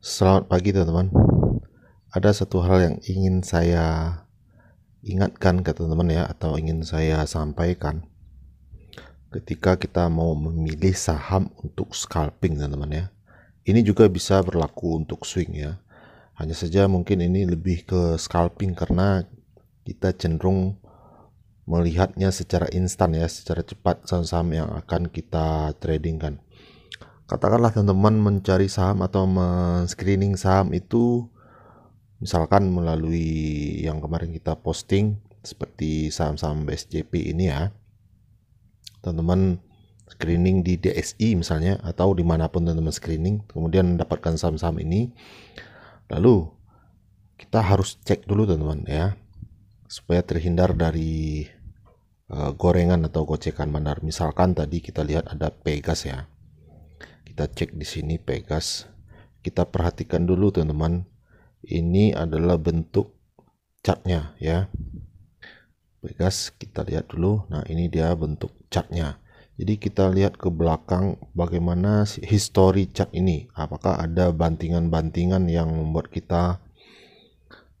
Selamat pagi teman-teman. Ada satu hal yang ingin saya ingatkan ke teman-teman ya atau ingin saya sampaikan. Ketika kita mau memilih saham untuk scalping teman-teman ya. Ini juga bisa berlaku untuk swing ya. Hanya saja mungkin ini lebih ke scalping karena kita cenderung melihatnya secara instan ya, secara cepat saham-saham yang akan kita tradingkan katakanlah teman-teman mencari saham atau men-screening saham itu misalkan melalui yang kemarin kita posting seperti saham-saham BSJP ini ya teman-teman screening di DSI misalnya atau dimanapun teman-teman screening kemudian mendapatkan saham-saham ini lalu kita harus cek dulu teman-teman ya supaya terhindar dari uh, gorengan atau gocekan bandar misalkan tadi kita lihat ada Pegas ya kita cek di sini Pegas. Kita perhatikan dulu teman-teman. Ini adalah bentuk catnya ya. Pegas kita lihat dulu. Nah, ini dia bentuk catnya. Jadi kita lihat ke belakang bagaimana history cat ini. Apakah ada bantingan-bantingan yang membuat kita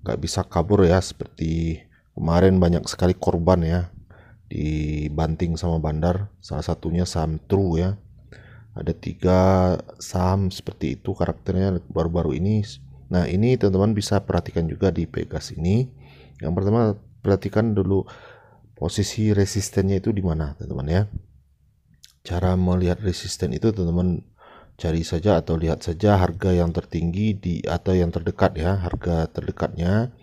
nggak bisa kabur ya seperti kemarin banyak sekali korban ya dibanting sama bandar. Salah satunya Samtru ya ada tiga saham seperti itu karakternya baru-baru ini nah ini teman-teman bisa perhatikan juga di Pegas ini yang pertama perhatikan dulu posisi resistennya itu di mana teman-teman ya cara melihat resisten itu teman-teman cari saja atau lihat saja harga yang tertinggi di atau yang terdekat ya harga terdekatnya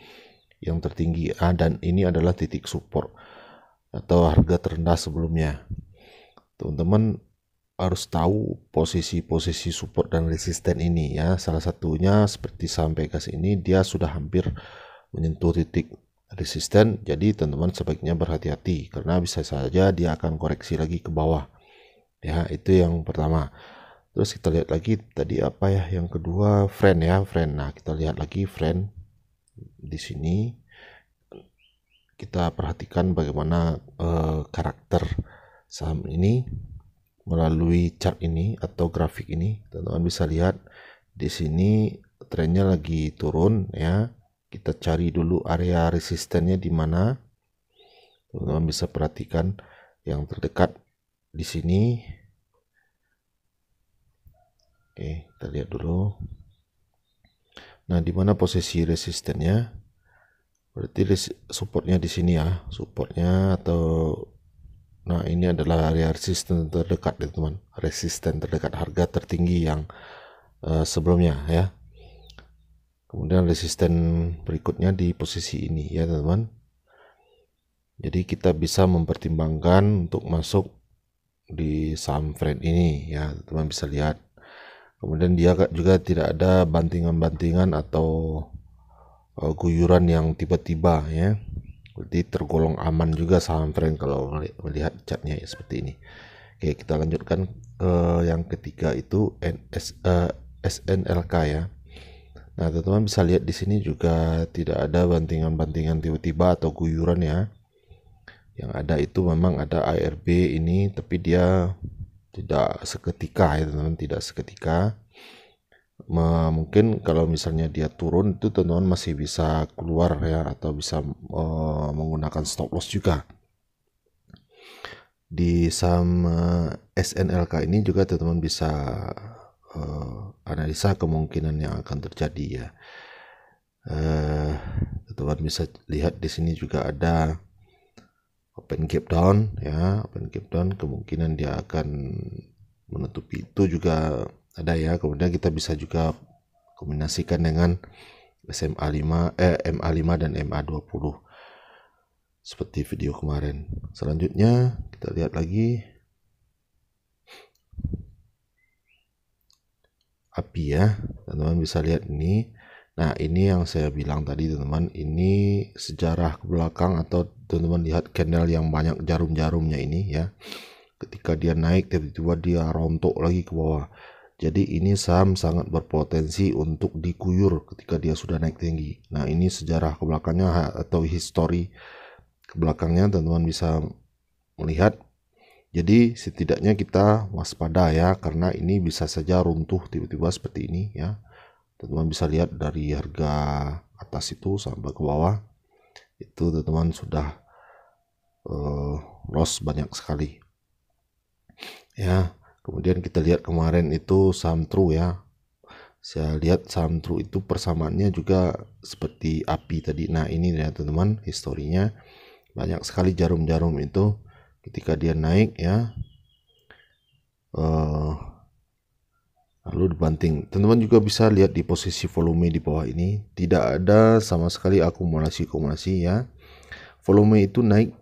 yang tertinggi ah, dan ini adalah titik support atau harga terendah sebelumnya teman-teman harus tahu posisi-posisi support dan resisten ini ya. Salah satunya seperti sampai gas ini dia sudah hampir menyentuh titik resisten. Jadi teman-teman sebaiknya berhati-hati karena bisa saja dia akan koreksi lagi ke bawah. Ya, itu yang pertama. Terus kita lihat lagi tadi apa ya? Yang kedua friend ya, friend. Nah, kita lihat lagi friend di sini kita perhatikan bagaimana uh, karakter saham ini melalui chart ini atau grafik ini teman-teman bisa lihat di sini trennya lagi turun ya kita cari dulu area resistennya di mana teman-teman bisa perhatikan yang terdekat di sini oke kita lihat dulu nah di mana posisi resistennya berarti supportnya di sini ya supportnya atau Nah, ini adalah area resisten terdekat ya teman. Resisten terdekat harga tertinggi yang uh, sebelumnya ya. Kemudian resisten berikutnya di posisi ini ya teman. Jadi kita bisa mempertimbangkan untuk masuk di saham friend ini ya teman bisa lihat. Kemudian dia juga tidak ada bantingan-bantingan atau uh, guyuran yang tiba-tiba ya jadi tergolong aman juga saham trend kalau melihat catnya ya, seperti ini oke kita lanjutkan ke yang ketiga itu NS, uh, eh, SNLK ya nah teman-teman bisa lihat di sini juga tidak ada bantingan-bantingan tiba-tiba atau guyuran ya yang ada itu memang ada ARB ini tapi dia tidak seketika ya teman-teman tidak seketika mungkin kalau misalnya dia turun itu teman-teman masih bisa keluar ya atau bisa eh, menggunakan stop loss juga di saham SNLK ini juga teman-teman bisa eh, analisa kemungkinan yang akan terjadi ya eh, teman-teman bisa lihat di sini juga ada open gap down ya open gap down kemungkinan dia akan menutupi itu juga ada ya kemudian kita bisa juga kombinasikan dengan SMA 5 eh MA 5 dan MA 20 seperti video kemarin selanjutnya kita lihat lagi api ya teman-teman bisa lihat ini nah ini yang saya bilang tadi teman-teman ini sejarah ke belakang atau teman-teman lihat candle yang banyak jarum-jarumnya ini ya ketika dia naik tiba-tiba dia rontok lagi ke bawah jadi ini saham sangat berpotensi untuk dikuyur ketika dia sudah naik tinggi. Nah ini sejarah kebelakangnya atau history kebelakangnya teman-teman bisa melihat. Jadi setidaknya kita waspada ya karena ini bisa saja runtuh tiba-tiba seperti ini ya. Teman-teman bisa lihat dari harga atas itu sampai ke bawah itu teman-teman sudah uh, loss banyak sekali ya Kemudian kita lihat kemarin itu Samtru ya. Saya lihat Samtru itu persamaannya juga seperti api tadi. Nah ini ya teman-teman historinya. Banyak sekali jarum-jarum itu ketika dia naik ya. Uh, lalu dibanting. Teman-teman juga bisa lihat di posisi volume di bawah ini. Tidak ada sama sekali akumulasi-akumulasi ya. Volume itu naik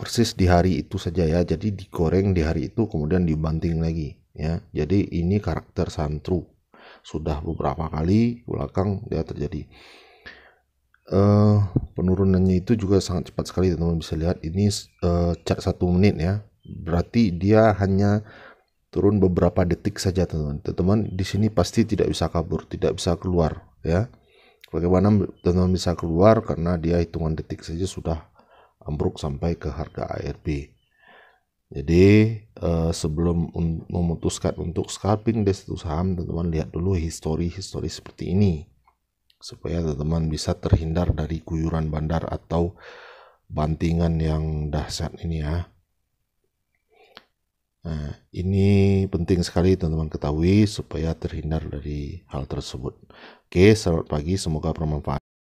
persis di hari itu saja ya. Jadi digoreng di hari itu kemudian dibanting lagi ya. Jadi ini karakter santru. Sudah beberapa kali belakang dia terjadi. Uh, penurunannya itu juga sangat cepat sekali teman-teman bisa lihat ini uh, eh, cat satu menit ya berarti dia hanya turun beberapa detik saja teman-teman teman-teman di sini pasti tidak bisa kabur tidak bisa keluar ya bagaimana teman-teman bisa keluar karena dia hitungan detik saja sudah ambruk sampai ke harga ARB. Jadi uh, sebelum memutuskan untuk scalping dari satu saham, teman-teman lihat dulu histori-histori seperti ini supaya teman-teman bisa terhindar dari guyuran bandar atau bantingan yang dahsyat ini ya. Nah, ini penting sekali teman-teman ketahui supaya terhindar dari hal tersebut. Oke, selamat pagi, semoga bermanfaat.